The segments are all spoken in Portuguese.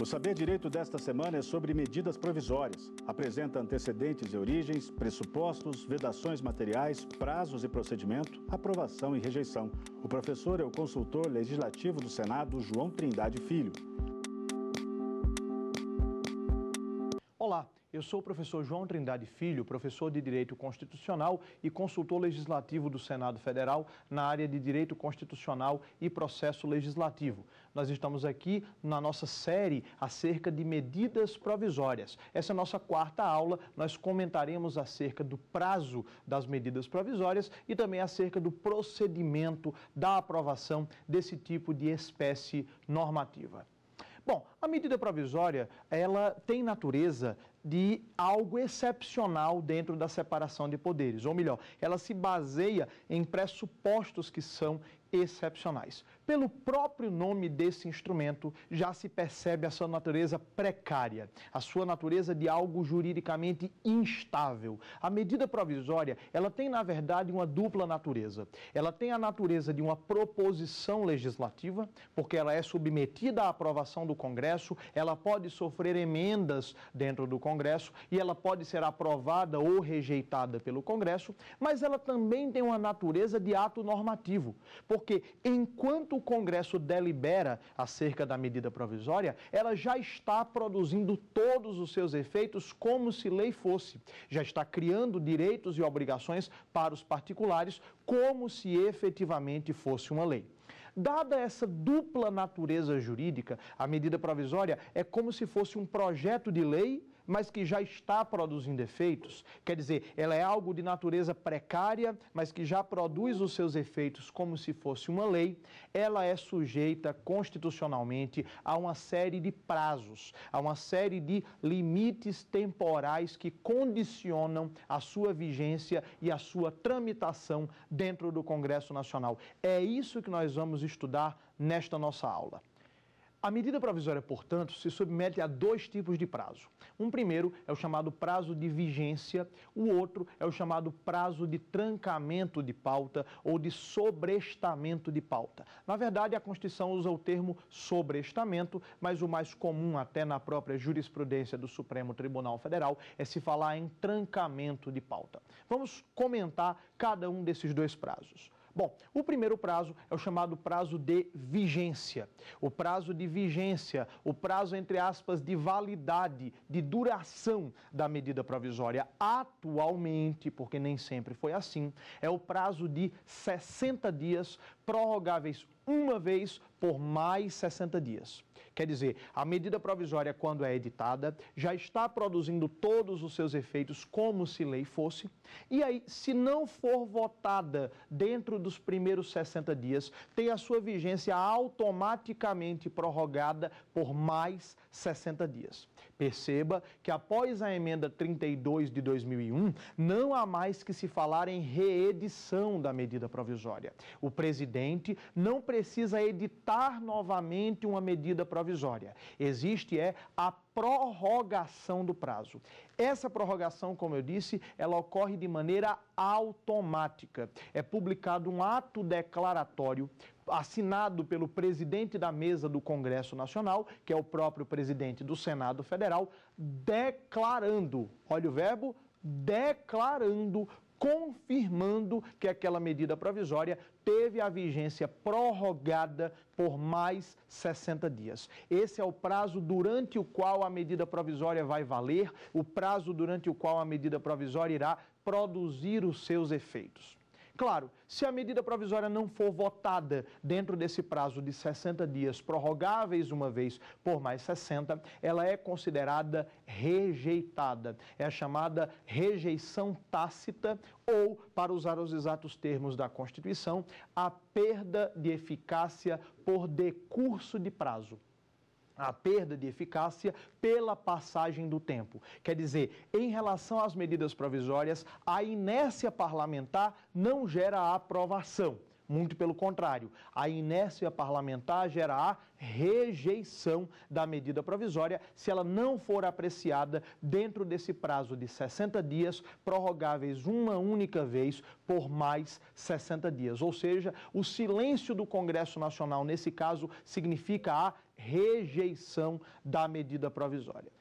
O Saber Direito desta semana é sobre medidas provisórias. Apresenta antecedentes e origens, pressupostos, vedações materiais, prazos e procedimento, aprovação e rejeição. O professor é o consultor legislativo do Senado, João Trindade Filho. Eu sou o professor João Trindade Filho, professor de Direito Constitucional e consultor legislativo do Senado Federal na área de Direito Constitucional e Processo Legislativo. Nós estamos aqui na nossa série acerca de medidas provisórias. Essa é a nossa quarta aula, nós comentaremos acerca do prazo das medidas provisórias e também acerca do procedimento da aprovação desse tipo de espécie normativa. Bom, a medida provisória, ela tem natureza de algo excepcional dentro da separação de poderes, ou melhor, ela se baseia em pressupostos que são excepcionais. Pelo próprio nome desse instrumento, já se percebe a sua natureza precária, a sua natureza de algo juridicamente instável. A medida provisória, ela tem, na verdade, uma dupla natureza. Ela tem a natureza de uma proposição legislativa, porque ela é submetida à aprovação do Congresso, ela pode sofrer emendas dentro do Congresso e ela pode ser aprovada ou rejeitada pelo Congresso, mas ela também tem uma natureza de ato normativo, porque enquanto o Congresso delibera acerca da medida provisória, ela já está produzindo todos os seus efeitos como se lei fosse. Já está criando direitos e obrigações para os particulares como se efetivamente fosse uma lei. Dada essa dupla natureza jurídica, a medida provisória é como se fosse um projeto de lei mas que já está produzindo efeitos, quer dizer, ela é algo de natureza precária, mas que já produz os seus efeitos como se fosse uma lei, ela é sujeita constitucionalmente a uma série de prazos, a uma série de limites temporais que condicionam a sua vigência e a sua tramitação dentro do Congresso Nacional. É isso que nós vamos estudar nesta nossa aula. A medida provisória, portanto, se submete a dois tipos de prazo. Um primeiro é o chamado prazo de vigência, o outro é o chamado prazo de trancamento de pauta ou de sobrestamento de pauta. Na verdade, a Constituição usa o termo sobrestamento, mas o mais comum até na própria jurisprudência do Supremo Tribunal Federal é se falar em trancamento de pauta. Vamos comentar cada um desses dois prazos. Bom, o primeiro prazo é o chamado prazo de vigência. O prazo de vigência, o prazo, entre aspas, de validade, de duração da medida provisória, atualmente, porque nem sempre foi assim, é o prazo de 60 dias, prorrogáveis uma vez por mais 60 dias. Quer dizer, a medida provisória, quando é editada, já está produzindo todos os seus efeitos como se lei fosse. E aí, se não for votada dentro dos primeiros 60 dias, tem a sua vigência automaticamente prorrogada por mais 60 dias. Perceba que após a emenda 32 de 2001, não há mais que se falar em reedição da medida provisória. O presidente não precisa editar novamente uma medida provisória provisória. Existe é a prorrogação do prazo. Essa prorrogação, como eu disse, ela ocorre de maneira automática. É publicado um ato declaratório assinado pelo presidente da mesa do Congresso Nacional, que é o próprio presidente do Senado Federal, declarando, olha o verbo, declarando confirmando que aquela medida provisória teve a vigência prorrogada por mais 60 dias. Esse é o prazo durante o qual a medida provisória vai valer, o prazo durante o qual a medida provisória irá produzir os seus efeitos. Claro, se a medida provisória não for votada dentro desse prazo de 60 dias, prorrogáveis uma vez por mais 60, ela é considerada rejeitada. É a chamada rejeição tácita ou, para usar os exatos termos da Constituição, a perda de eficácia por decurso de prazo a perda de eficácia pela passagem do tempo. Quer dizer, em relação às medidas provisórias, a inércia parlamentar não gera aprovação muito pelo contrário, a inércia parlamentar gerará rejeição da medida provisória se ela não for apreciada dentro desse prazo de 60 dias, prorrogáveis uma única vez por mais 60 dias. Ou seja, o silêncio do Congresso Nacional, nesse caso, significa a rejeição da medida provisória.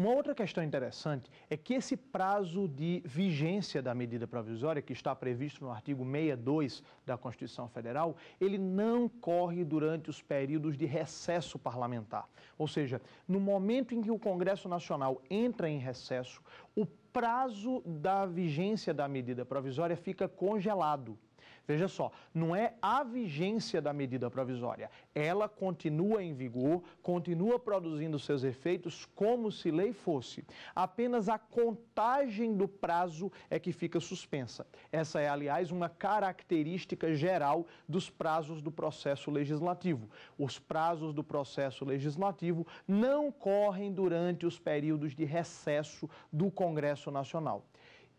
Uma outra questão interessante é que esse prazo de vigência da medida provisória, que está previsto no artigo 62 da Constituição Federal, ele não corre durante os períodos de recesso parlamentar. Ou seja, no momento em que o Congresso Nacional entra em recesso, o prazo da vigência da medida provisória fica congelado. Veja só, não é a vigência da medida provisória. Ela continua em vigor, continua produzindo seus efeitos como se lei fosse. Apenas a contagem do prazo é que fica suspensa. Essa é, aliás, uma característica geral dos prazos do processo legislativo. Os prazos do processo legislativo não correm durante os períodos de recesso do Congresso Nacional.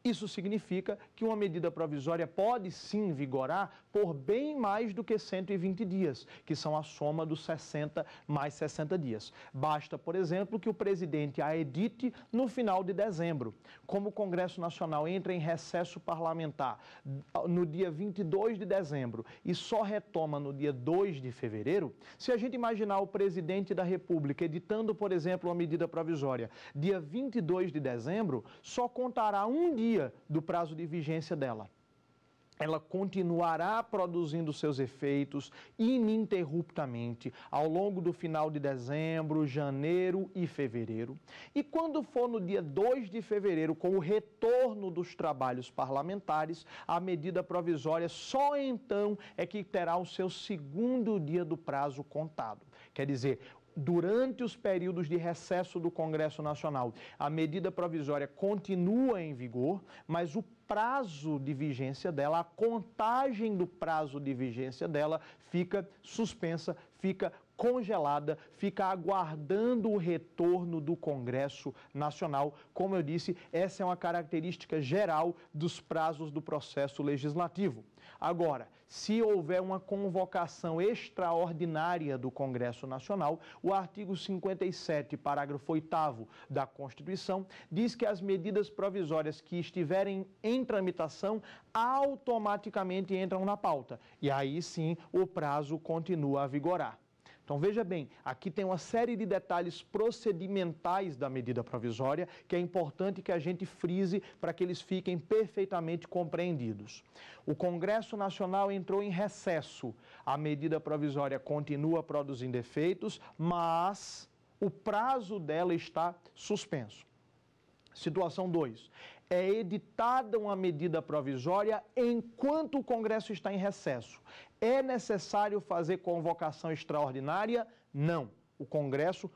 Isso significa que uma medida provisória pode sim vigorar por bem mais do que 120 dias, que são a soma dos 60 mais 60 dias. Basta, por exemplo, que o presidente a edite no final de dezembro. Como o Congresso Nacional entra em recesso parlamentar ah, no dia 22 de dezembro e só retoma no dia 2 de fevereiro, se a gente imaginar o presidente da República editando, por exemplo, uma medida provisória dia 22 de dezembro, só contará um dia dia do prazo de vigência dela. Ela continuará produzindo seus efeitos ininterruptamente ao longo do final de dezembro, janeiro e fevereiro. E quando for no dia 2 de fevereiro, com o retorno dos trabalhos parlamentares, a medida provisória só então é que terá o seu segundo dia do prazo contado. Quer dizer, durante os períodos de recesso do Congresso Nacional, a medida provisória continua em vigor, mas o prazo de vigência dela, a contagem do prazo de vigência dela fica suspensa, fica congelada, fica aguardando o retorno do Congresso Nacional. Como eu disse, essa é uma característica geral dos prazos do processo legislativo. Agora, se houver uma convocação extraordinária do Congresso Nacional, o artigo 57, parágrafo 8 da Constituição, diz que as medidas provisórias que estiverem em tramitação automaticamente entram na pauta. E aí sim o prazo continua a vigorar. Então veja bem, aqui tem uma série de detalhes procedimentais da medida provisória que é importante que a gente frise para que eles fiquem perfeitamente compreendidos. O Congresso Nacional entrou em recesso. A medida provisória continua produzindo efeitos, mas o prazo dela está suspenso. Situação 2 é editada uma medida provisória enquanto o Congresso está em recesso. É necessário fazer convocação extraordinária? Não. O Congresso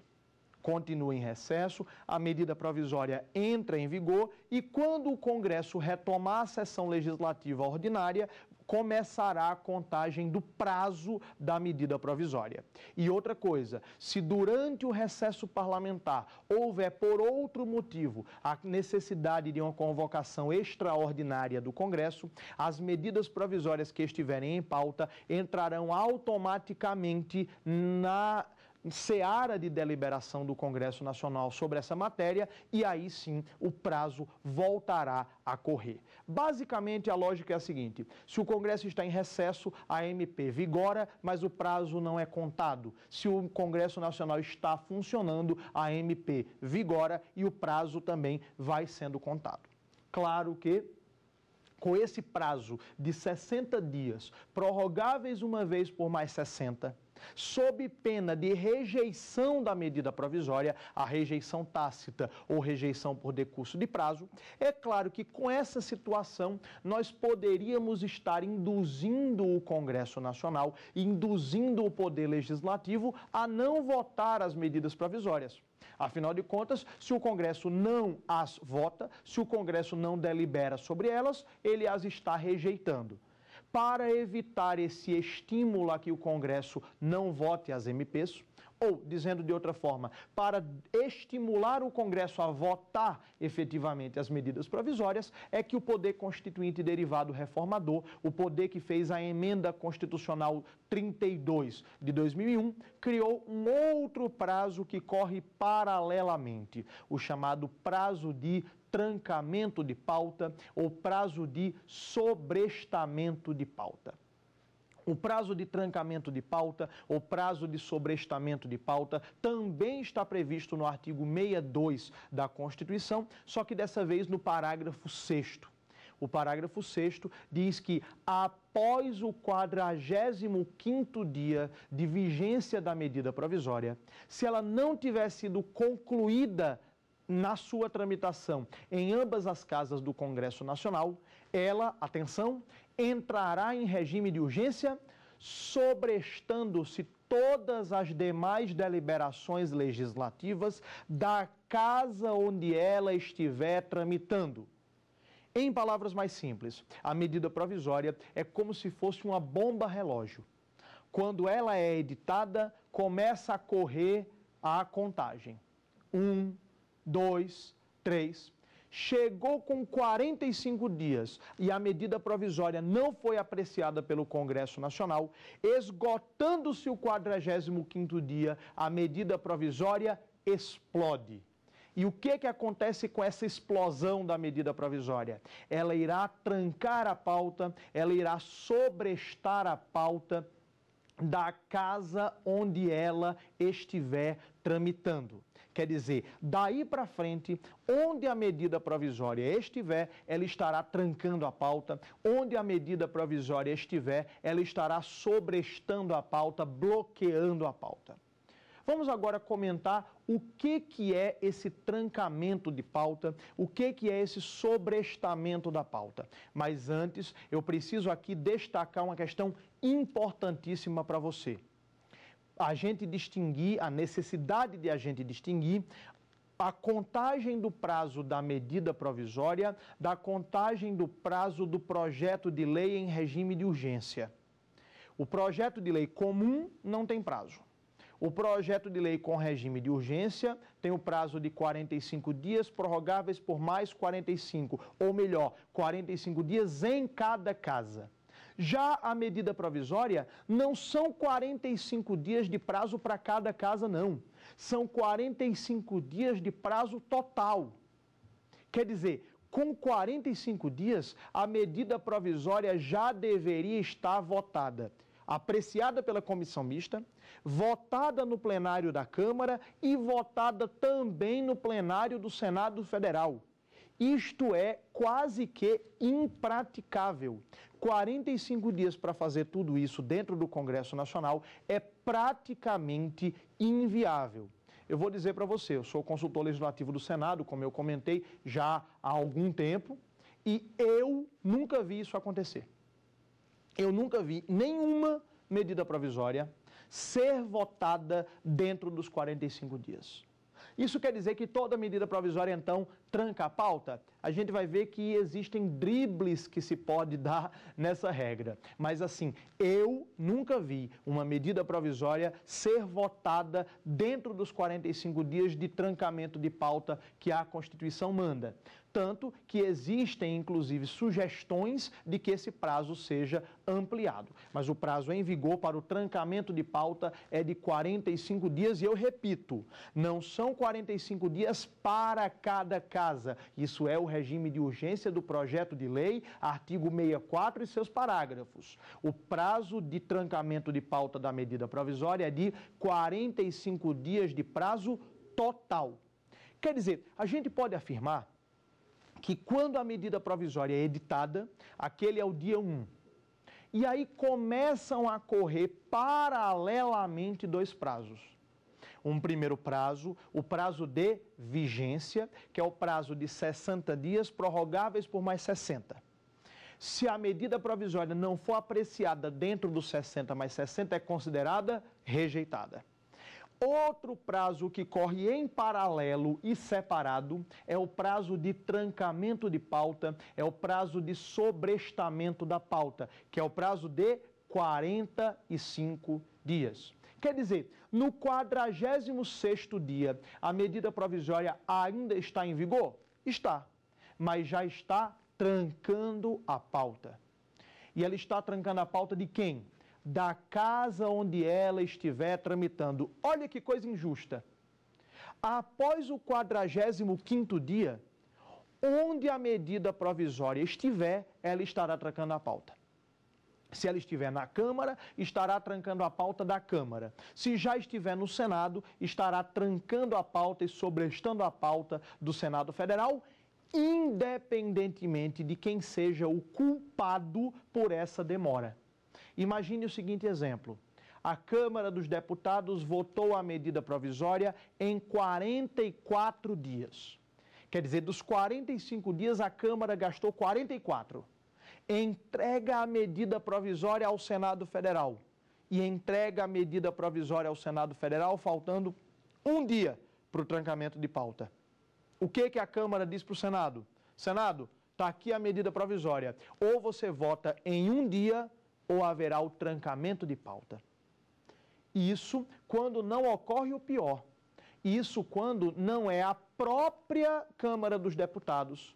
continua em recesso, a medida provisória entra em vigor e quando o Congresso retomar a sessão legislativa ordinária, começará a contagem do prazo da medida provisória. E outra coisa, se durante o recesso parlamentar houver por outro motivo a necessidade de uma convocação extraordinária do Congresso, as medidas provisórias que estiverem em pauta entrarão automaticamente na seara de deliberação do Congresso Nacional sobre essa matéria e aí sim o prazo voltará a correr. Basicamente, a lógica é a seguinte: se o Congresso está em recesso, a MP vigora, mas o prazo não é contado. Se o Congresso Nacional está funcionando, a MP vigora e o prazo também vai sendo contado. Claro que com esse prazo de 60 dias, prorrogáveis uma vez por mais 60, sob pena de rejeição da medida provisória, a rejeição tácita ou rejeição por decurso de prazo, é claro que com essa situação nós poderíamos estar induzindo o Congresso Nacional, induzindo o Poder Legislativo a não votar as medidas provisórias. Afinal de contas, se o Congresso não as vota, se o Congresso não delibera sobre elas, ele as está rejeitando para evitar esse estímulo a que o Congresso não vote as MPs, ou, dizendo de outra forma, para estimular o Congresso a votar efetivamente as medidas provisórias, é que o poder constituinte derivado reformador, o poder que fez a emenda constitucional 32 de 2001, criou um outro prazo que corre paralelamente, o chamado prazo de trancamento de pauta ou prazo de sobrestamento de pauta. O prazo de trancamento de pauta ou prazo de sobrestamento de pauta também está previsto no artigo 62 da Constituição, só que dessa vez no parágrafo 6. O parágrafo 6 diz que após o 45º dia de vigência da medida provisória, se ela não tiver sido concluída na sua tramitação em ambas as casas do Congresso Nacional, ela, atenção, entrará em regime de urgência, sobrestando-se todas as demais deliberações legislativas da casa onde ela estiver tramitando. Em palavras mais simples, a medida provisória é como se fosse uma bomba relógio. Quando ela é editada, começa a correr a contagem. Um, dois, três. Chegou com 45 dias e a medida provisória não foi apreciada pelo Congresso Nacional, esgotando-se o 45º dia, a medida provisória explode. E o que, é que acontece com essa explosão da medida provisória? Ela irá trancar a pauta, ela irá sobrestar a pauta da casa onde ela estiver tramitando. Quer dizer, daí para frente, onde a medida provisória estiver, ela estará trancando a pauta, onde a medida provisória estiver, ela estará sobrestando a pauta, bloqueando a pauta. Vamos agora comentar o que, que é esse trancamento de pauta, o que, que é esse sobrestamento da pauta. Mas antes, eu preciso aqui destacar uma questão importantíssima para você a gente distinguir, a necessidade de a gente distinguir a contagem do prazo da medida provisória da contagem do prazo do projeto de lei em regime de urgência. O projeto de lei comum não tem prazo. O projeto de lei com regime de urgência tem o prazo de 45 dias, prorrogáveis por mais 45, ou melhor, 45 dias em cada casa. Já a medida provisória não são 45 dias de prazo para cada casa, não. São 45 dias de prazo total. Quer dizer, com 45 dias, a medida provisória já deveria estar votada apreciada pela comissão mista, votada no plenário da Câmara e votada também no plenário do Senado Federal. Isto é quase que impraticável. 45 dias para fazer tudo isso dentro do Congresso Nacional é praticamente inviável. Eu vou dizer para você, eu sou consultor legislativo do Senado, como eu comentei já há algum tempo, e eu nunca vi isso acontecer. Eu nunca vi nenhuma medida provisória ser votada dentro dos 45 dias. Isso quer dizer que toda medida provisória, então, tranca a pauta, a gente vai ver que existem dribles que se pode dar nessa regra. Mas assim, eu nunca vi uma medida provisória ser votada dentro dos 45 dias de trancamento de pauta que a Constituição manda. Tanto que existem, inclusive, sugestões de que esse prazo seja ampliado. Mas o prazo em vigor para o trancamento de pauta é de 45 dias, e eu repito, não são 45 dias para cada caso casa. Isso é o regime de urgência do projeto de lei, artigo 64 e seus parágrafos. O prazo de trancamento de pauta da medida provisória é de 45 dias de prazo total. Quer dizer, a gente pode afirmar que quando a medida provisória é editada, aquele é o dia 1. E aí começam a correr paralelamente dois prazos um primeiro prazo, o prazo de vigência, que é o prazo de 60 dias, prorrogáveis por mais 60. Se a medida provisória não for apreciada dentro dos 60 mais 60, é considerada rejeitada. Outro prazo que corre em paralelo e separado é o prazo de trancamento de pauta, é o prazo de sobrestamento da pauta, que é o prazo de 45 dias. Quer dizer, no 46 dia, a medida provisória ainda está em vigor? Está, mas já está trancando a pauta. E ela está trancando a pauta de quem? Da casa onde ela estiver tramitando. Olha que coisa injusta. Após o 45 dia, onde a medida provisória estiver, ela estará trancando a pauta. Se ela estiver na Câmara, estará trancando a pauta da Câmara. Se já estiver no Senado, estará trancando a pauta e sobrestando a pauta do Senado Federal, independentemente de quem seja o culpado por essa demora. Imagine o seguinte exemplo: a Câmara dos Deputados votou a medida provisória em 44 dias. Quer dizer, dos 45 dias, a Câmara gastou 44 entrega a medida provisória ao Senado Federal. E entrega a medida provisória ao Senado Federal, faltando um dia para o trancamento de pauta. O que, que a Câmara diz para o Senado? Senado, está aqui a medida provisória. Ou você vota em um dia, ou haverá o trancamento de pauta. Isso quando não ocorre o pior. Isso quando não é a própria Câmara dos Deputados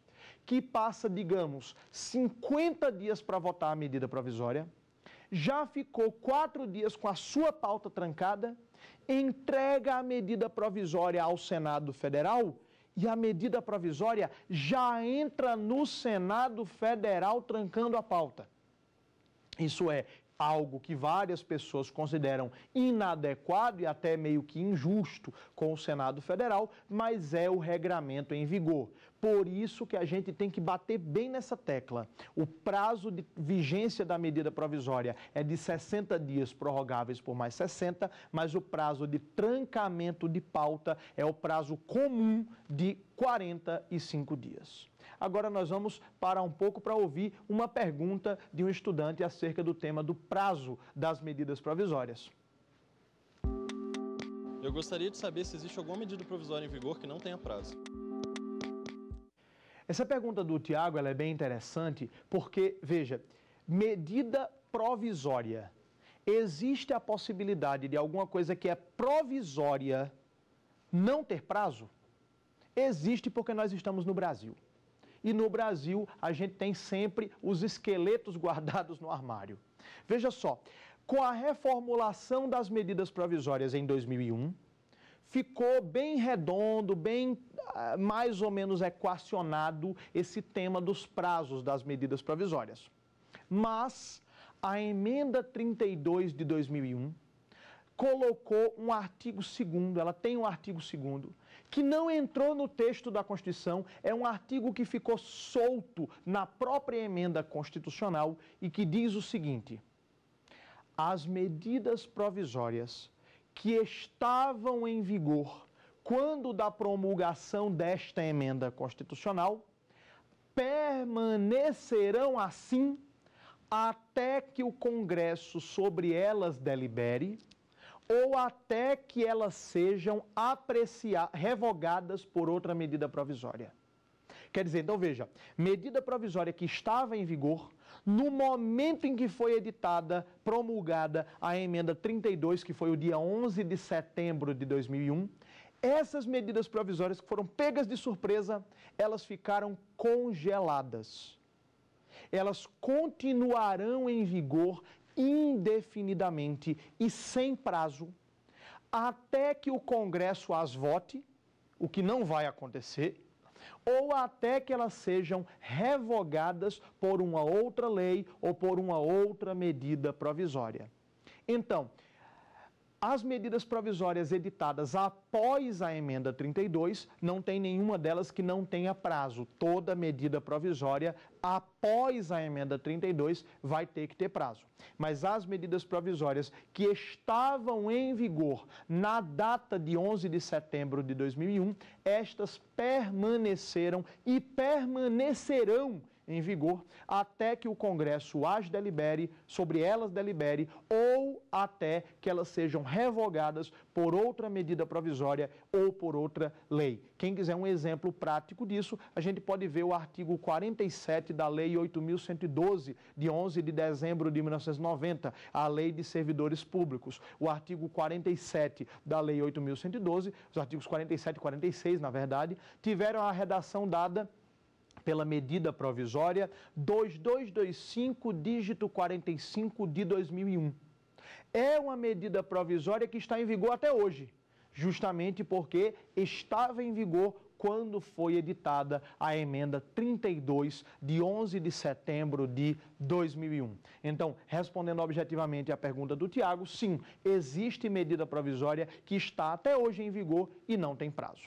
que passa, digamos, 50 dias para votar a medida provisória, já ficou quatro dias com a sua pauta trancada, entrega a medida provisória ao Senado Federal e a medida provisória já entra no Senado Federal trancando a pauta. Isso é algo que várias pessoas consideram inadequado e até meio que injusto com o Senado Federal, mas é o regramento em vigor. Por isso que a gente tem que bater bem nessa tecla. O prazo de vigência da medida provisória é de 60 dias prorrogáveis por mais 60, mas o prazo de trancamento de pauta é o prazo comum de 45 dias. Agora nós vamos parar um pouco para ouvir uma pergunta de um estudante acerca do tema do prazo das medidas provisórias. Eu gostaria de saber se existe alguma medida provisória em vigor que não tenha prazo. Essa pergunta do Tiago é bem interessante porque, veja, medida provisória. Existe a possibilidade de alguma coisa que é provisória não ter prazo? Existe porque nós estamos no Brasil. E no Brasil a gente tem sempre os esqueletos guardados no armário. Veja só, com a reformulação das medidas provisórias em 2001, ficou bem redondo, bem ah, mais ou menos equacionado esse tema dos prazos das medidas provisórias. Mas a emenda 32 de 2001 colocou um artigo segundo, ela tem um artigo segundo, que não entrou no texto da Constituição, é um artigo que ficou solto na própria emenda constitucional e que diz o seguinte: As medidas provisórias que estavam em vigor quando da promulgação desta emenda constitucional permanecerão assim até que o Congresso sobre elas delibere ou até que elas sejam revogadas por outra medida provisória. Quer dizer, então veja, medida provisória que estava em vigor no momento em que foi editada, promulgada a emenda 32, que foi o dia 11 de setembro de 2001, essas medidas provisórias que foram pegas de surpresa, elas ficaram congeladas. Elas continuarão em vigor indefinidamente e sem prazo até que o Congresso as vote, o que não vai acontecer, ou até que elas sejam revogadas por uma outra lei ou por uma outra medida provisória. Então, as medidas provisórias editadas após a emenda 32, não tem nenhuma delas que não tenha prazo. Toda medida provisória após a emenda 32 vai ter que ter prazo. Mas as medidas provisórias que estavam em vigor na data de 11 de setembro de 2001, estas permaneceram e permanecerão em vigor até que o Congresso as delibere, sobre elas delibere, ou até que elas sejam revogadas por outra medida provisória ou por outra lei. Quem quiser um exemplo prático disso, a gente pode ver o artigo 47 da Lei 8.112, de 11 de dezembro de 1990, a Lei de Servidores Públicos. O artigo 47 da Lei 8.112, os artigos 47 e 46, na verdade, tiveram a redação dada pela medida provisória 2225, dígito 45 de 2001. É uma medida provisória que está em vigor até hoje, justamente porque estava em vigor quando foi editada a emenda 32 de 11 de setembro de 2001. Então, respondendo objetivamente à pergunta do Tiago, sim, existe medida provisória que está até hoje em vigor e não tem prazo.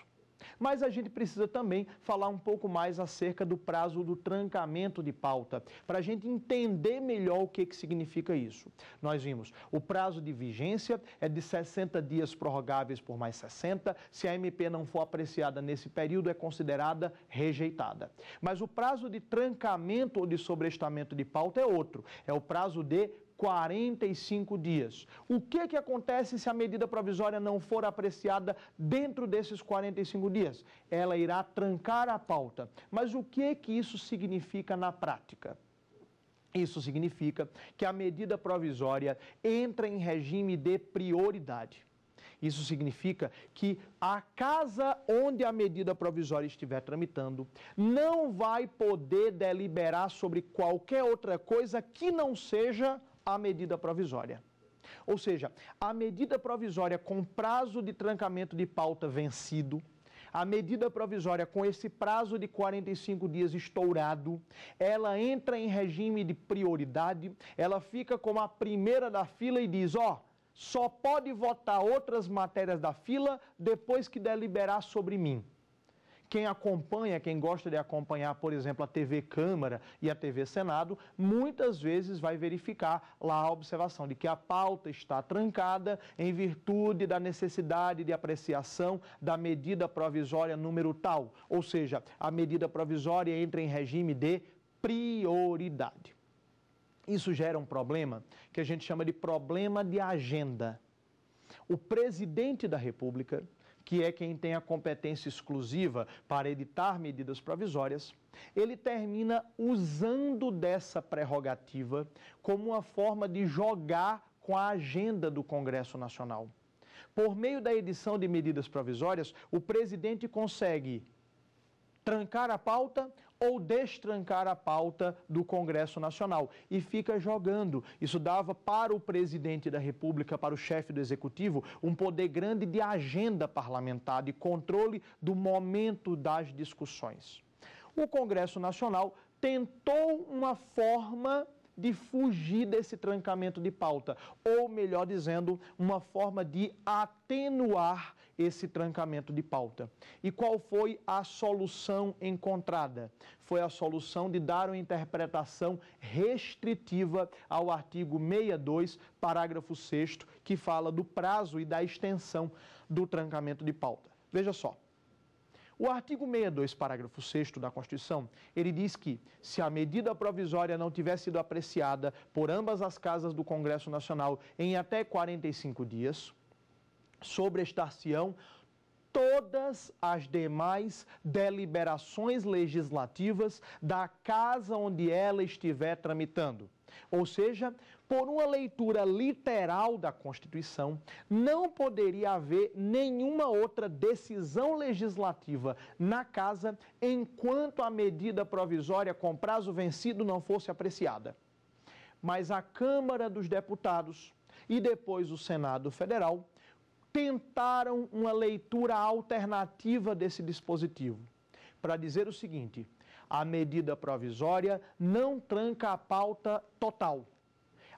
Mas a gente precisa também falar um pouco mais acerca do prazo do trancamento de pauta, para a gente entender melhor o que, que significa isso. Nós vimos, o prazo de vigência é de 60 dias prorrogáveis por mais 60. Se a MP não for apreciada nesse período, é considerada rejeitada. Mas o prazo de trancamento ou de sobrestamento de pauta é outro, é o prazo de 45 dias. O que, que acontece se a medida provisória não for apreciada dentro desses 45 dias? Ela irá trancar a pauta. Mas o que, que isso significa na prática? Isso significa que a medida provisória entra em regime de prioridade. Isso significa que a casa onde a medida provisória estiver tramitando não vai poder deliberar sobre qualquer outra coisa que não seja a medida provisória. Ou seja, a medida provisória com prazo de trancamento de pauta vencido, a medida provisória com esse prazo de 45 dias estourado, ela entra em regime de prioridade, ela fica como a primeira da fila e diz: ó, oh, só pode votar outras matérias da fila depois que deliberar sobre mim. Quem acompanha, quem gosta de acompanhar, por exemplo, a TV Câmara e a TV Senado, muitas vezes vai verificar lá a observação de que a pauta está trancada em virtude da necessidade de apreciação da medida provisória número tal, ou seja, a medida provisória entra em regime de prioridade. Isso gera um problema que a gente chama de problema de agenda. O presidente da República que é quem tem a competência exclusiva para editar medidas provisórias, ele termina usando dessa prerrogativa como uma forma de jogar com a agenda do Congresso Nacional. Por meio da edição de medidas provisórias, o presidente consegue trancar a pauta ou destrancar a pauta do Congresso Nacional e fica jogando. Isso dava para o presidente da República, para o chefe do executivo, um poder grande de agenda parlamentar, de controle do momento das discussões. O Congresso Nacional tentou uma forma de fugir desse trancamento de pauta, ou melhor dizendo, uma forma de atenuar esse trancamento de pauta. E qual foi a solução encontrada? Foi a solução de dar uma interpretação restritiva ao artigo 62, parágrafo 6, que fala do prazo e da extensão do trancamento de pauta. Veja só. O artigo 62, parágrafo 6 da Constituição, ele diz que, se a medida provisória não tiver sido apreciada por ambas as casas do Congresso Nacional em até 45 dias, sobrestar-se-ão todas as demais deliberações legislativas da casa onde ela estiver tramitando. Ou seja, por uma leitura literal da Constituição, não poderia haver nenhuma outra decisão legislativa na Casa enquanto a medida provisória com prazo vencido não fosse apreciada. Mas a Câmara dos Deputados e depois o Senado Federal tentaram uma leitura alternativa desse dispositivo para dizer o seguinte: a medida provisória não tranca a pauta total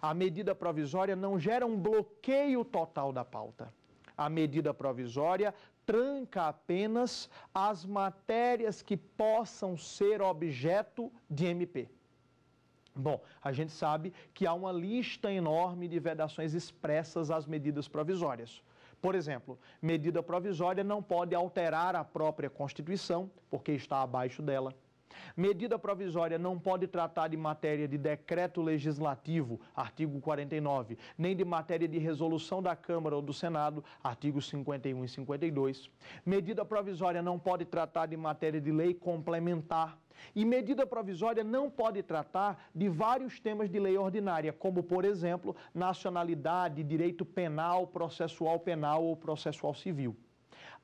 a medida provisória não gera um bloqueio total da pauta. A medida provisória tranca apenas as matérias que possam ser objeto de MP. Bom, a gente sabe que há uma lista enorme de vedações expressas às medidas provisórias. Por exemplo, medida provisória não pode alterar a própria Constituição, porque está abaixo dela Medida provisória não pode tratar de matéria de decreto legislativo, artigo 49, nem de matéria de resolução da Câmara ou do Senado, artigos 51 e 52. Medida provisória não pode tratar de matéria de lei complementar. E medida provisória não pode tratar de vários temas de lei ordinária, como, por exemplo, nacionalidade, direito penal, processual penal ou processual civil.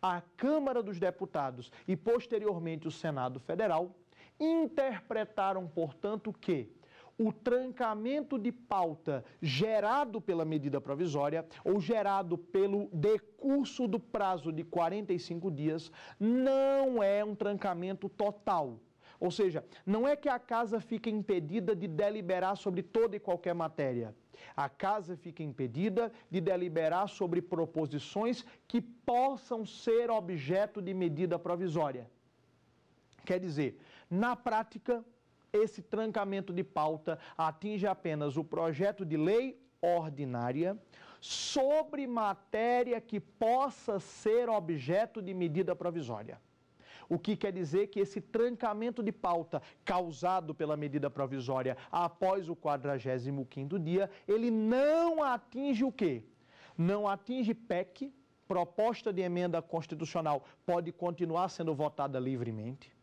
A Câmara dos Deputados e, posteriormente, o Senado Federal Interpretaram, portanto, que o trancamento de pauta gerado pela medida provisória ou gerado pelo decurso do prazo de 45 dias não é um trancamento total. Ou seja, não é que a casa fica impedida de deliberar sobre toda e qualquer matéria. A casa fica impedida de deliberar sobre proposições que possam ser objeto de medida provisória. Quer dizer, na prática, esse trancamento de pauta atinge apenas o projeto de lei ordinária sobre matéria que possa ser objeto de medida provisória. O que quer dizer que esse trancamento de pauta causado pela medida provisória após o 45º dia, ele não atinge o quê? Não atinge PEC, proposta de emenda constitucional pode continuar sendo votada livremente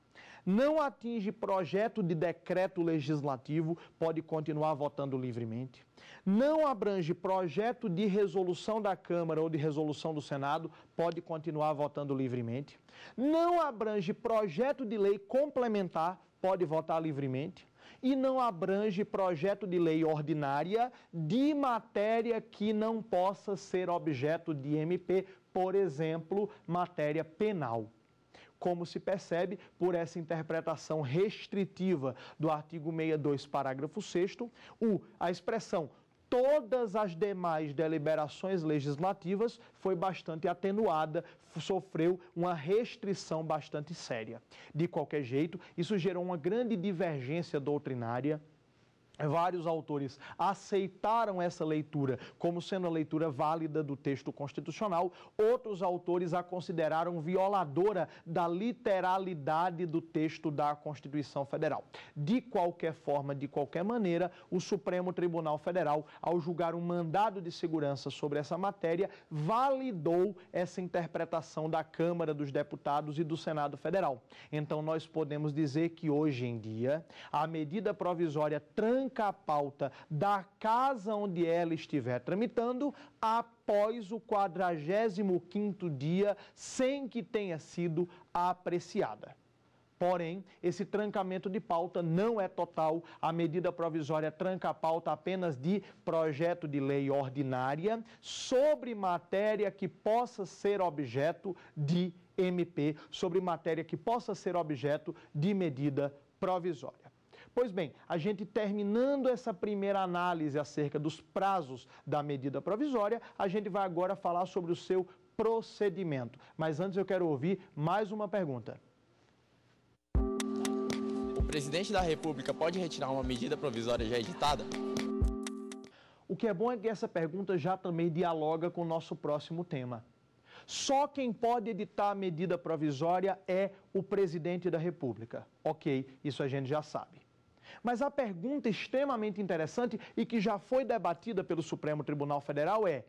não atinge projeto de decreto legislativo, pode continuar votando livremente. Não abrange projeto de resolução da Câmara ou de resolução do Senado, pode continuar votando livremente. Não abrange projeto de lei complementar, pode votar livremente e não abrange projeto de lei ordinária de matéria que não possa ser objeto de MP, por exemplo, matéria penal como se percebe por essa interpretação restritiva do artigo 62, parágrafo 6, o, a expressão todas as demais deliberações legislativas foi bastante atenuada, sofreu uma restrição bastante séria. De qualquer jeito, isso gerou uma grande divergência doutrinária Vários autores aceitaram essa leitura como sendo a leitura válida do texto constitucional, outros autores a consideraram violadora da literalidade do texto da Constituição Federal. De qualquer forma, de qualquer maneira, o Supremo Tribunal Federal, ao julgar um mandado de segurança sobre essa matéria, validou essa interpretação da Câmara dos Deputados e do Senado Federal. Então, nós podemos dizer que hoje em dia, a medida provisória trans Tranca a pauta da casa onde ela estiver tramitando após o 45º dia sem que tenha sido apreciada. Porém, esse trancamento de pauta não é total. A medida provisória tranca a pauta apenas de projeto de lei ordinária sobre matéria que possa ser objeto de MP, sobre matéria que possa ser objeto de medida provisória. Pois bem, a gente terminando essa primeira análise acerca dos prazos da medida provisória, a gente vai agora falar sobre o seu procedimento. Mas antes eu quero ouvir mais uma pergunta. O presidente da República pode retirar uma medida provisória já editada? O que é bom é que essa pergunta já também dialoga com o nosso próximo tema. Só quem pode editar a medida provisória é o presidente da República. Ok, isso a gente já sabe. Mas a pergunta extremamente interessante e que já foi debatida pelo Supremo Tribunal Federal é: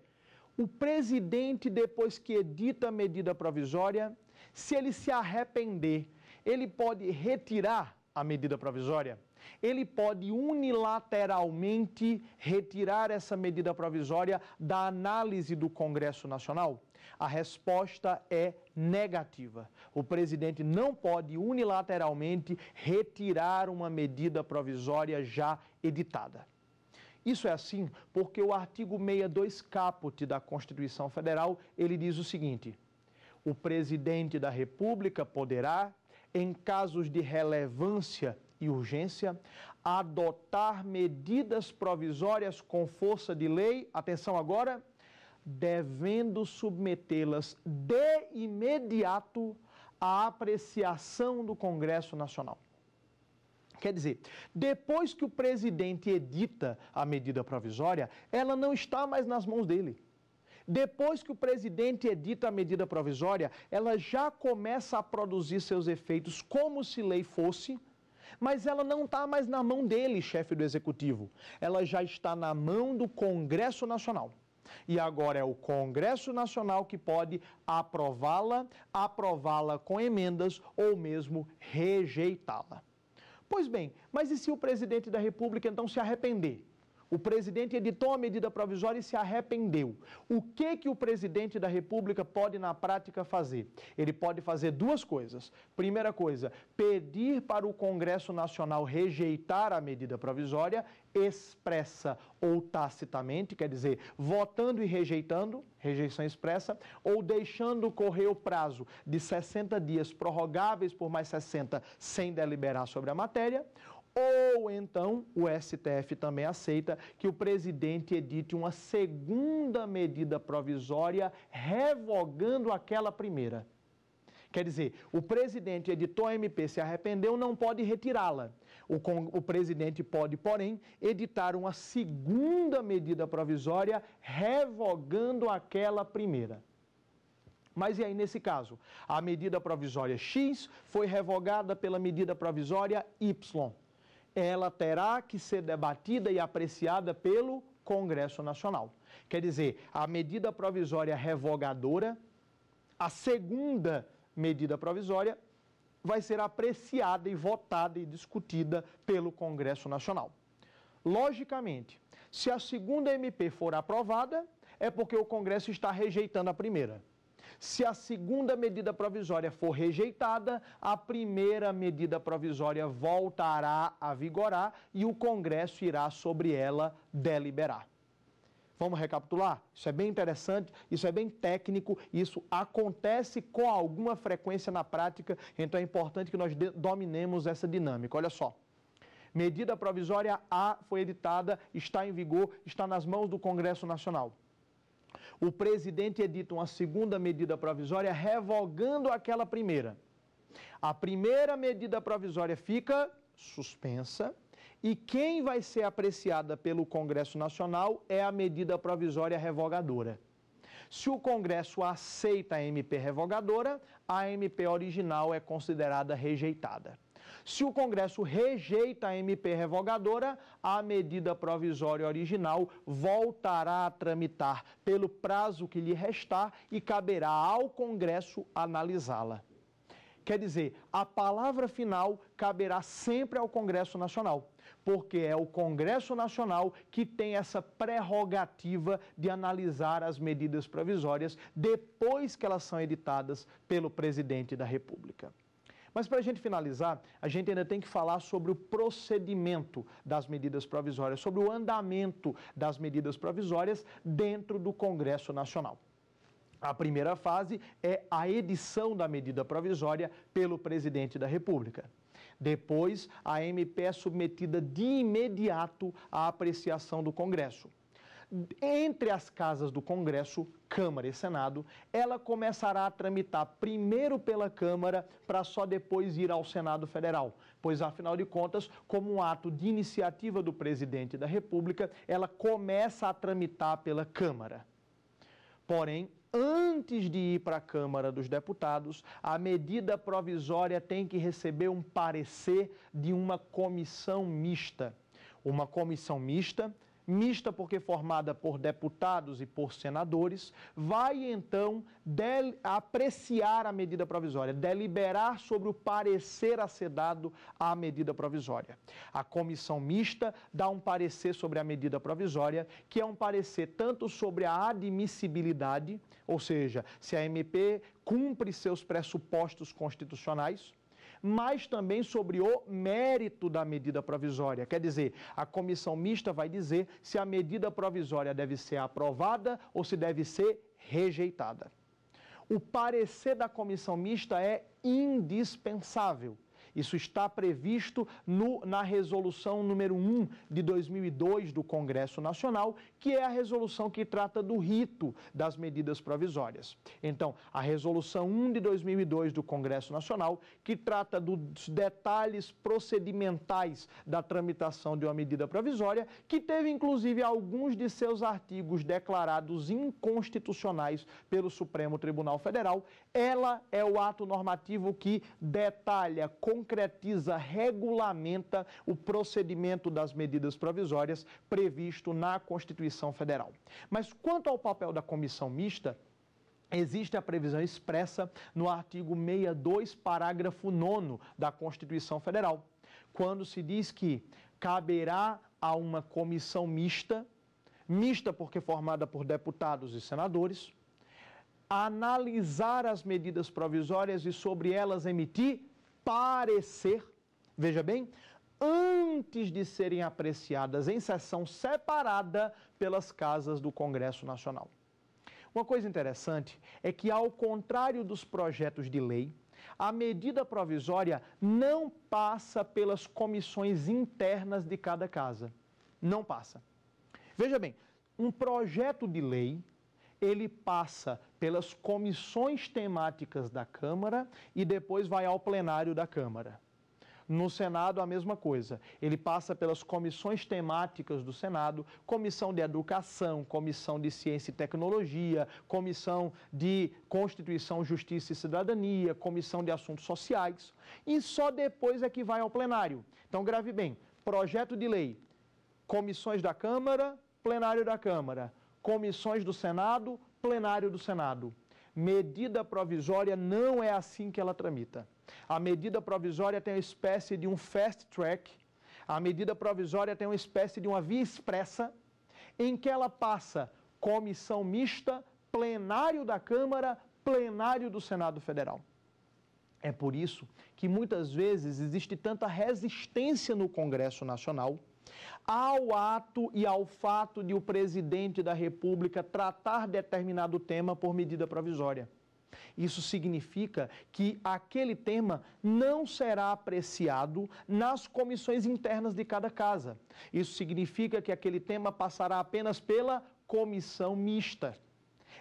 o presidente, depois que edita a medida provisória, se ele se arrepender, ele pode retirar a medida provisória? Ele pode unilateralmente retirar essa medida provisória da análise do Congresso Nacional? A resposta é negativa. O presidente não pode unilateralmente retirar uma medida provisória já editada. Isso é assim porque o artigo 62 caput da Constituição Federal, ele diz o seguinte: O presidente da República poderá, em casos de relevância e urgência, adotar medidas provisórias com força de lei, atenção agora, devendo submetê-las de imediato à apreciação do Congresso Nacional. Quer dizer, depois que o presidente edita a medida provisória, ela não está mais nas mãos dele. Depois que o presidente edita a medida provisória, ela já começa a produzir seus efeitos como se lei fosse, mas ela não está mais na mão dele, chefe do executivo. Ela já está na mão do Congresso Nacional. E agora é o Congresso Nacional que pode aprová-la, aprová-la com emendas ou mesmo rejeitá-la. Pois bem, mas e se o presidente da República então se arrepender? O presidente editou a medida provisória e se arrependeu. O que que o presidente da República pode na prática fazer? Ele pode fazer duas coisas. Primeira coisa, pedir para o Congresso Nacional rejeitar a medida provisória expressa ou tacitamente, quer dizer, votando e rejeitando, rejeição expressa, ou deixando correr o prazo de 60 dias prorrogáveis por mais 60 sem deliberar sobre a matéria, ou então o STF também aceita que o presidente edite uma segunda medida provisória revogando aquela primeira. Quer dizer, o presidente editou a MP, se arrependeu, não pode retirá-la. O, o, presidente pode, porém, editar uma segunda medida provisória revogando aquela primeira. Mas e aí, nesse caso? A medida provisória X foi revogada pela medida provisória Y ela terá que ser debatida e apreciada pelo Congresso Nacional. Quer dizer, a medida provisória revogadora, a segunda medida provisória, vai ser apreciada e votada e discutida pelo Congresso Nacional. Logicamente, se a segunda MP for aprovada, é porque o Congresso está rejeitando a primeira. Se a segunda medida provisória for rejeitada, a primeira medida provisória voltará a vigorar e o Congresso irá sobre ela deliberar. Vamos recapitular? Isso é bem interessante, isso é bem técnico, isso acontece com alguma frequência na prática, então é importante que nós dominemos essa dinâmica. Olha só. Medida provisória A foi editada, está em vigor, está nas mãos do Congresso Nacional o presidente edita uma segunda medida provisória revogando aquela primeira. A primeira medida provisória fica suspensa e quem vai ser apreciada pelo Congresso Nacional é a medida provisória revogadora. Se o Congresso aceita a MP revogadora, a MP original é considerada rejeitada. Se o Congresso rejeita a MP revogadora, a medida provisória original voltará a tramitar pelo prazo que lhe restar e caberá ao Congresso analisá-la. Quer dizer, a palavra final caberá sempre ao Congresso Nacional, porque é o Congresso Nacional que tem essa prerrogativa de analisar as medidas provisórias depois que elas são editadas pelo presidente da República. Mas para a gente finalizar, a gente ainda tem que falar sobre o procedimento das medidas provisórias, sobre o andamento das medidas provisórias dentro do Congresso Nacional. A primeira fase é a edição da medida provisória pelo presidente da República. Depois, a MP é submetida de imediato à apreciação do Congresso entre as casas do Congresso, Câmara e Senado, ela começará a tramitar primeiro pela Câmara para só depois ir ao Senado Federal, pois afinal de contas, como um ato de iniciativa do presidente da República, ela começa a tramitar pela Câmara. Porém, antes de ir para a Câmara dos Deputados, a medida provisória tem que receber um parecer de uma comissão mista. Uma comissão mista mista porque formada por deputados e por senadores, vai então apreciar a medida provisória, deliberar sobre o parecer a ser dado à medida provisória. A comissão mista dá um parecer sobre a medida provisória, que é um parecer tanto sobre a admissibilidade, ou seja, se a MP cumpre seus pressupostos constitucionais, mas também sobre o mérito da medida provisória. Quer dizer, a comissão mista vai dizer se a medida provisória deve ser aprovada ou se deve ser rejeitada. O parecer da comissão mista é indispensável isso está previsto no, na resolução número 1 de 2002 do Congresso Nacional, que é a resolução que trata do rito das medidas provisórias. Então, a resolução 1 de 2002 do Congresso Nacional, que trata dos detalhes procedimentais da tramitação de uma medida provisória, que teve inclusive alguns de seus artigos declarados inconstitucionais pelo Supremo Tribunal Federal, ela é o ato normativo que detalha com concretiza, regulamenta o procedimento das medidas provisórias previsto na Constituição Federal. Mas quanto ao papel da comissão mista, Existe a previsão expressa no artigo 62, parágrafo 9 da Constituição Federal, quando se diz que caberá a uma comissão mista, mista porque formada por deputados e senadores, analisar as medidas provisórias e sobre elas emitir parecer, veja bem, antes de serem apreciadas em sessão separada pelas casas do Congresso Nacional. Uma coisa interessante é que, ao contrário dos projetos de lei, a medida provisória não passa pelas comissões internas de cada casa. Não passa. Veja bem, um projeto de lei ele passa pelas comissões temáticas da Câmara e depois vai ao plenário da Câmara. No Senado, a mesma coisa. Ele passa pelas comissões temáticas do Senado, comissão de educação, comissão de ciência e tecnologia, comissão de Constituição, Justiça e Cidadania, comissão de assuntos sociais, e só depois é que vai ao plenário. Então, grave bem: projeto de lei, comissões da Câmara, plenário da Câmara comissões do Senado, plenário do Senado. Medida provisória não é assim que ela tramita. A medida provisória tem uma espécie de um fast track, a medida provisória tem uma espécie de uma via expressa, em que ela passa comissão mista, plenário da Câmara, plenário do Senado Federal. É por isso que muitas vezes existe tanta resistência no Congresso Nacional ao ato e ao fato de o presidente da República tratar determinado tema por medida provisória. Isso significa que aquele tema não será apreciado nas comissões internas de cada casa. Isso significa que aquele tema passará apenas pela comissão mista.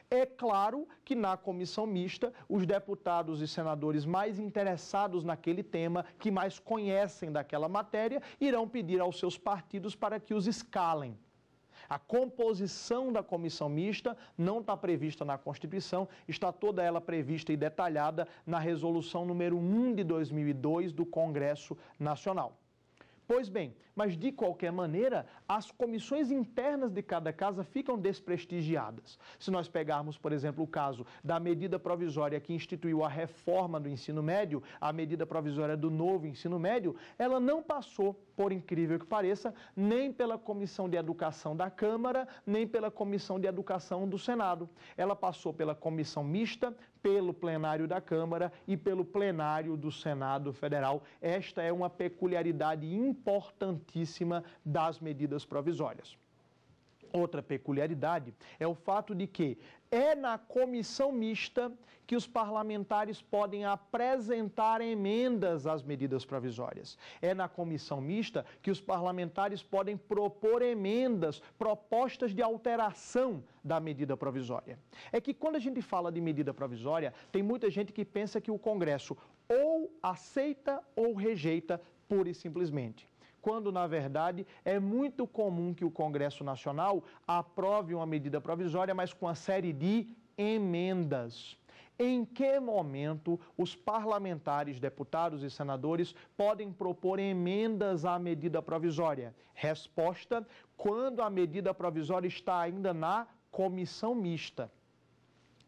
É claro que na comissão mista, os deputados e senadores mais interessados naquele tema, que mais conhecem daquela matéria, irão pedir aos seus partidos para que os escalem. A composição da comissão mista não está prevista na Constituição, está toda ela prevista e detalhada na resolução número 1 de 2002 do Congresso Nacional. Pois bem, mas de qualquer maneira, as comissões internas de cada casa ficam desprestigiadas. Se nós pegarmos, por exemplo, o caso da medida provisória que instituiu a reforma do ensino médio, a medida provisória do novo ensino médio, ela não passou por incrível que pareça, nem pela Comissão de Educação da Câmara, nem pela Comissão de Educação do Senado. Ela passou pela comissão mista, pelo plenário da Câmara e pelo plenário do Senado Federal. Esta é uma peculiaridade importantíssima das medidas provisórias. Outra peculiaridade é o fato de que é na comissão mista que os parlamentares podem apresentar emendas às medidas provisórias. É na comissão mista que os parlamentares podem propor emendas, propostas de alteração da medida provisória. É que quando a gente fala de medida provisória, tem muita gente que pensa que o Congresso ou aceita ou rejeita pura e simplesmente quando, na verdade, é muito comum que o Congresso Nacional aprove uma medida provisória, mas com uma série de emendas. Em que momento os parlamentares, deputados e senadores podem propor emendas à medida provisória? Resposta: quando a medida provisória está ainda na comissão mista.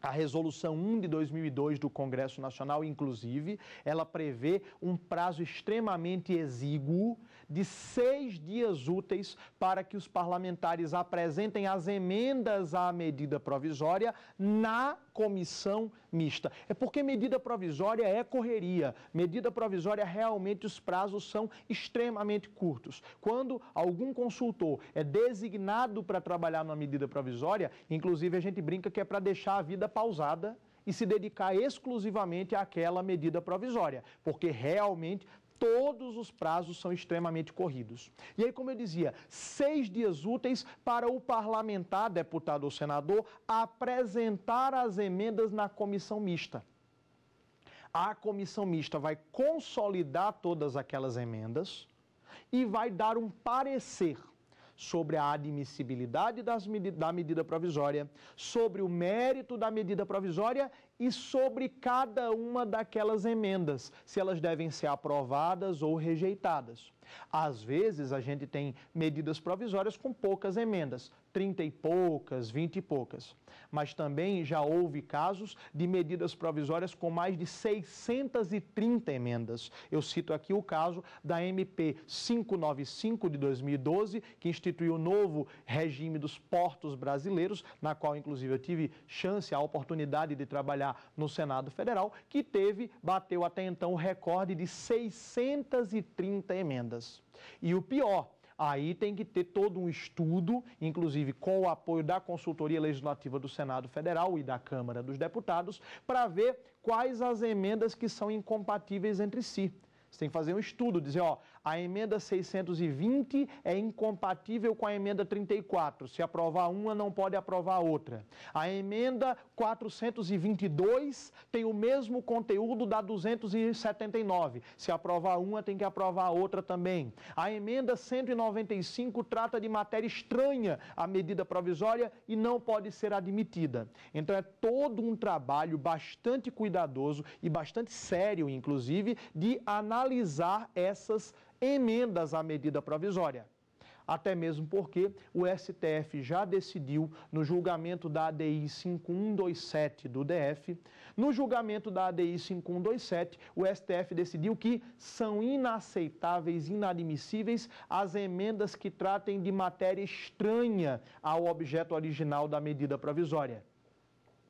A resolução 1 de 2002 do Congresso Nacional, inclusive, ela prevê um prazo extremamente exíguo de seis dias úteis para que os parlamentares apresentem as emendas à medida provisória na comissão mista. É porque medida provisória é correria. Medida provisória, realmente, os prazos são extremamente curtos. Quando algum consultor é designado para trabalhar numa medida provisória, inclusive a gente brinca que é para deixar a vida pausada e se dedicar exclusivamente àquela medida provisória, porque realmente todos os prazos são extremamente corridos. E aí, como eu dizia, seis dias úteis para o parlamentar, deputado ou senador, apresentar as emendas na comissão mista. A comissão mista vai consolidar todas aquelas emendas e vai dar um parecer sobre a admissibilidade das, da medida provisória, sobre o mérito da medida provisória e sobre cada uma daquelas emendas, se elas devem ser aprovadas ou rejeitadas. Às vezes, a gente tem medidas provisórias com poucas emendas, 30 e poucas, 20 e poucas. Mas também já houve casos de medidas provisórias com mais de 630 emendas. Eu cito aqui o caso da MP 595 de 2012, que instituiu o novo regime dos portos brasileiros, na qual, inclusive, eu tive chance, a oportunidade de trabalhar no Senado Federal, que teve, bateu até então o recorde de 630 emendas. E o pior, aí tem que ter todo um estudo, inclusive com o apoio da consultoria legislativa do Senado Federal e da Câmara dos Deputados, para ver quais as emendas que são incompatíveis entre si. Você tem que fazer um estudo, dizer, ó, a emenda 620 é incompatível com a emenda 34. Se aprovar uma, não pode aprovar a outra. A emenda 422 tem o mesmo conteúdo da 279. Se aprovar uma, tem que aprovar a outra também. A emenda 195 trata de matéria estranha à medida provisória e não pode ser admitida. Então é todo um trabalho bastante cuidadoso e bastante sério, inclusive, de analisar essas emendas à medida provisória. Até mesmo porque o STF já decidiu no julgamento da ADI 5127 do DF, no julgamento da ADI 5127, o STF decidiu que são inaceitáveis, inadmissíveis as emendas que tratem de matéria estranha ao objeto original da medida provisória.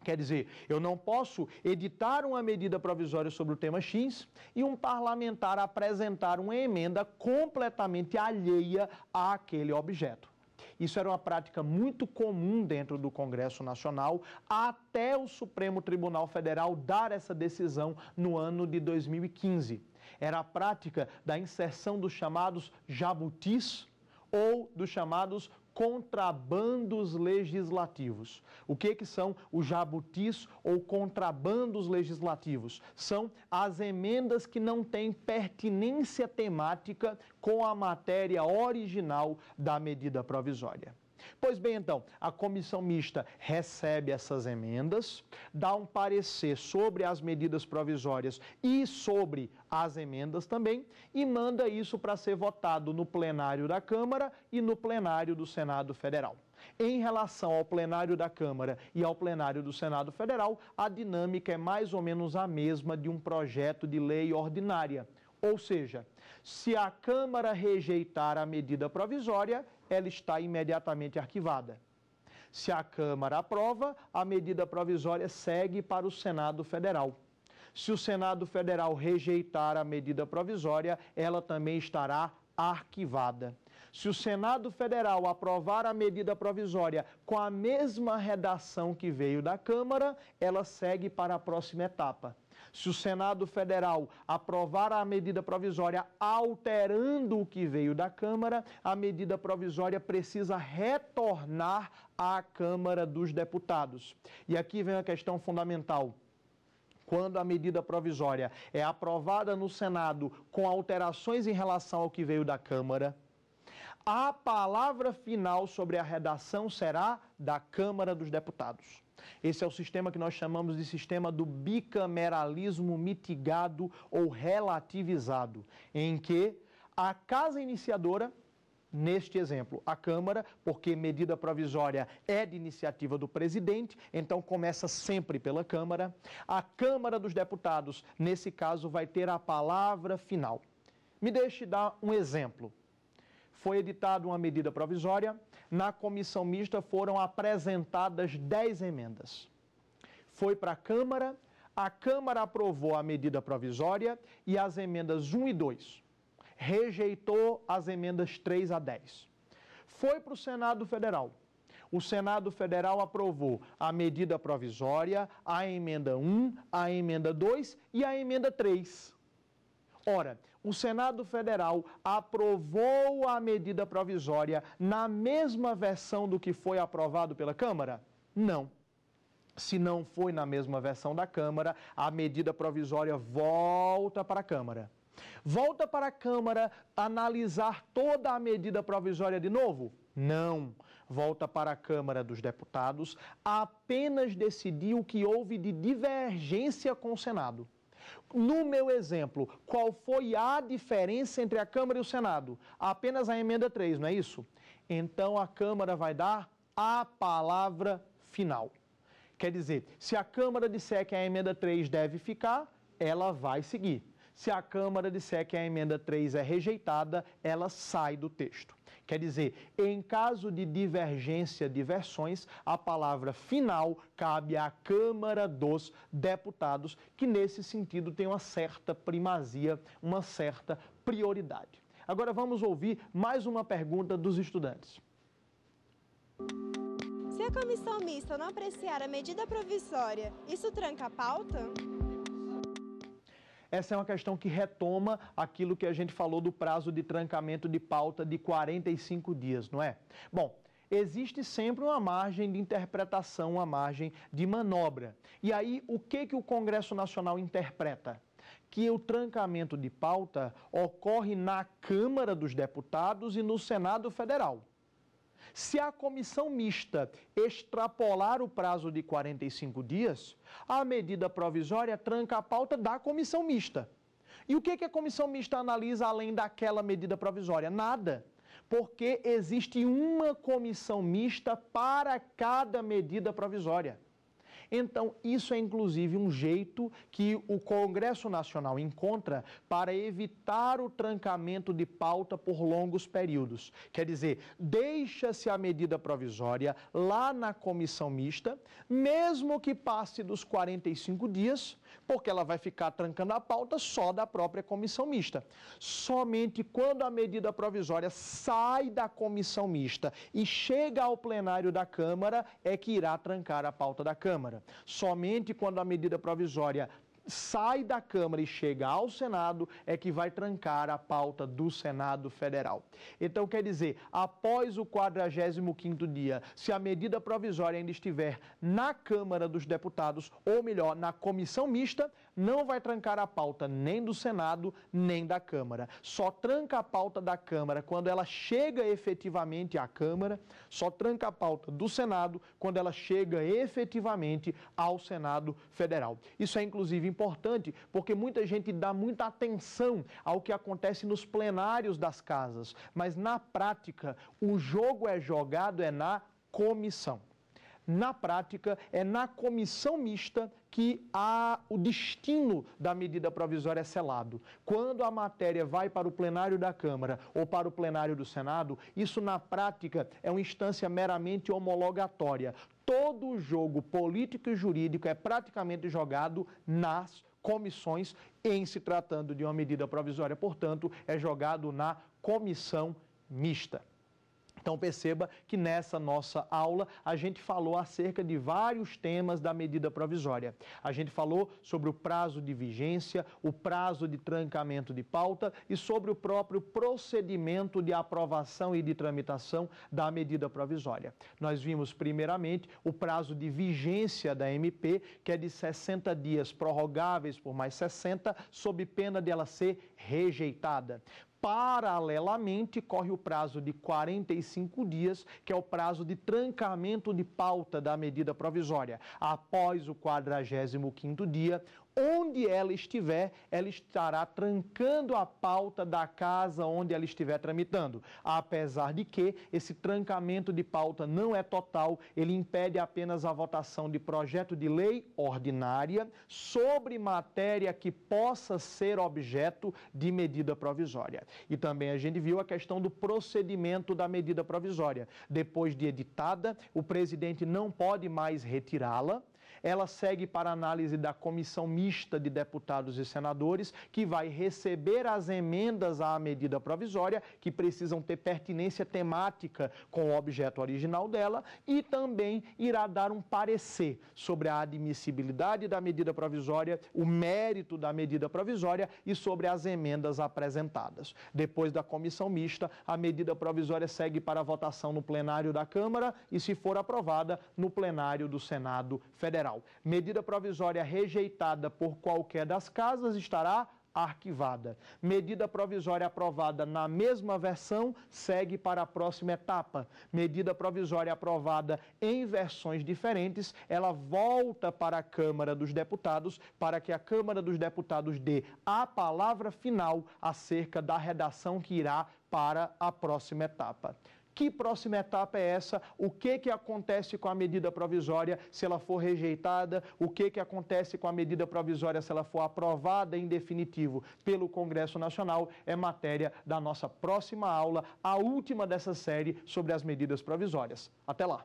Quer dizer, eu não posso editar uma medida provisória sobre o tema X e um parlamentar apresentar uma emenda completamente alheia àquele objeto. Isso era uma prática muito comum dentro do Congresso Nacional, até o Supremo Tribunal Federal dar essa decisão no ano de 2015. Era a prática da inserção dos chamados jabutis ou dos chamados contrabandos legislativos. O que, que são os jabutis ou contrabandos legislativos? São as emendas que não têm pertinência temática com a matéria original da medida provisória. Pois bem, então, a comissão mista recebe essas emendas, dá um parecer sobre as medidas provisórias e sobre as emendas também, e manda isso para ser votado no plenário da Câmara e no plenário do Senado Federal. Em relação ao plenário da Câmara e ao plenário do Senado Federal, a dinâmica é mais ou menos a mesma de um projeto de lei ordinária ou seja, se a Câmara rejeitar a medida provisória, ela está imediatamente arquivada. Se a Câmara aprova, a medida provisória segue para o Senado Federal. Se o Senado Federal rejeitar a medida provisória, ela também estará arquivada. Se o Senado Federal aprovar a medida provisória com a mesma redação que veio da Câmara, ela segue para a próxima etapa. Se o Senado Federal aprovar a medida provisória alterando o que veio da Câmara, a medida provisória precisa retornar à Câmara dos Deputados. E aqui vem a questão fundamental quando a medida provisória é aprovada no Senado com alterações em relação ao que veio da Câmara, a palavra final sobre a redação será da Câmara dos Deputados. Esse é o sistema que nós chamamos de sistema do bicameralismo mitigado ou relativizado, em que a casa iniciadora, neste exemplo, a Câmara, porque medida provisória é de iniciativa do presidente, então começa sempre pela Câmara. A Câmara dos Deputados, nesse caso, vai ter a palavra final. Me deixe dar um exemplo foi editada uma medida provisória. Na comissão mista foram apresentadas 10 emendas. Foi para a Câmara, a Câmara aprovou a medida provisória e as emendas 1 e 2. Rejeitou as emendas 3 a 10. Foi para o Senado Federal. O Senado Federal aprovou a medida provisória, a emenda 1, a emenda 2 e a emenda 3. Ora, o Senado Federal aprovou a medida provisória na mesma versão do que foi aprovado pela Câmara? Não. Se não foi na mesma versão da Câmara, a medida provisória volta para a Câmara. Volta para a Câmara analisar toda a medida provisória de novo? Não. Volta para a Câmara dos Deputados apenas decidir o que houve de divergência com o Senado. No meu exemplo, qual foi a diferença entre a Câmara e o Senado? Apenas a emenda 3, não é isso? Então a Câmara vai dar a palavra final. Quer dizer, se a Câmara disser que a emenda 3 deve ficar, ela vai seguir. Se a Câmara disser que a emenda 3 é rejeitada, ela sai do texto. Quer dizer, em caso de divergência de versões, a palavra final cabe à Câmara dos Deputados, que nesse sentido tem uma certa primazia, uma certa prioridade. Agora vamos ouvir mais uma pergunta dos estudantes. Se a comissão mista não apreciar a medida provisória, isso tranca a pauta? Essa é uma questão que retoma aquilo que a gente falou do prazo de trancamento de pauta de 45 dias, não é? Bom, existe sempre uma margem de interpretação, uma margem de manobra. E aí, o que, que o Congresso Nacional interpreta? Que o trancamento de pauta ocorre na Câmara dos Deputados e no Senado Federal. Se a comissão mista extrapolar o prazo de 45 dias, a medida provisória tranca a pauta da comissão mista. E o que, que a comissão mista analisa além daquela medida provisória? Nada porque existe uma comissão mista para cada medida provisória. Então, isso é inclusive um jeito que o Congresso Nacional encontra para evitar o trancamento de pauta por longos períodos. Quer dizer, deixa-se a medida provisória lá na comissão mista, mesmo que passe dos 45 dias, porque ela vai ficar trancando a pauta só da própria comissão mista. Somente quando a medida provisória sai da comissão mista e chega ao plenário da Câmara é que irá trancar a pauta da Câmara. Somente quando a medida provisória sai da Câmara e chega ao Senado é que vai trancar a pauta do Senado Federal. Então, quer dizer, após o 45º dia, se a medida provisória ainda estiver na Câmara dos Deputados, ou melhor, na comissão mista, não vai trancar a pauta nem do Senado, nem da Câmara. Só tranca a pauta da Câmara quando ela chega efetivamente à Câmara, só tranca a pauta do Senado quando ela chega efetivamente ao Senado Federal. Isso é inclusive importante porque muita gente dá muita atenção ao que acontece nos plenários das casas, mas na prática o jogo é jogado é na comissão na prática, é na comissão mista que há o destino da medida provisória é selado. Quando a matéria vai para o plenário da Câmara ou para o plenário do Senado, isso na prática é uma instância meramente homologatória. Todo o jogo político e jurídico é praticamente jogado nas comissões em se tratando de uma medida provisória, portanto, é jogado na comissão mista. Então perceba que nessa nossa aula a gente falou acerca de vários temas da medida provisória. A gente falou sobre o prazo de vigência, o prazo de trancamento de pauta e sobre o próprio procedimento de aprovação e de tramitação da medida provisória. Nós vimos primeiramente o prazo de vigência da MP, que é de 60 dias prorrogáveis por mais 60, sob pena dela ser rejeitada. Paralelamente, corre o prazo de 45 dias, que é o prazo de trancamento de pauta da medida provisória. Após o 45º dia, onde ela estiver, ela estará trancando a pauta da casa onde ela estiver tramitando. Apesar de que esse trancamento de pauta não é total, ele impede apenas a votação de projeto de lei ordinária sobre matéria que possa ser objeto de medida provisória. E também a gente viu a questão do procedimento da medida provisória. Depois de editada, o presidente não pode mais retirá-la ela segue para análise da comissão mista de deputados e senadores, que vai receber as emendas à medida provisória, que precisam ter pertinência temática com o objeto original dela, e também irá dar um parecer sobre a admissibilidade da medida provisória, o mérito da medida provisória e sobre as emendas apresentadas. Depois da comissão mista, a medida provisória segue para votação no plenário da Câmara e, se for aprovada, no plenário do Senado Federal. Federal. Medida provisória rejeitada por qualquer das casas estará arquivada. Medida provisória aprovada na mesma versão segue para a próxima etapa. Medida provisória aprovada em versões diferentes, ela volta para a Câmara dos Deputados para que a Câmara dos Deputados dê a palavra final acerca da redação que irá para a próxima etapa. Que próxima etapa é essa? O que, que acontece com a medida provisória se ela for rejeitada? O que, que acontece com a medida provisória se ela for aprovada em definitivo pelo Congresso Nacional? É matéria da nossa próxima aula, a última dessa série sobre as medidas provisórias. Até lá!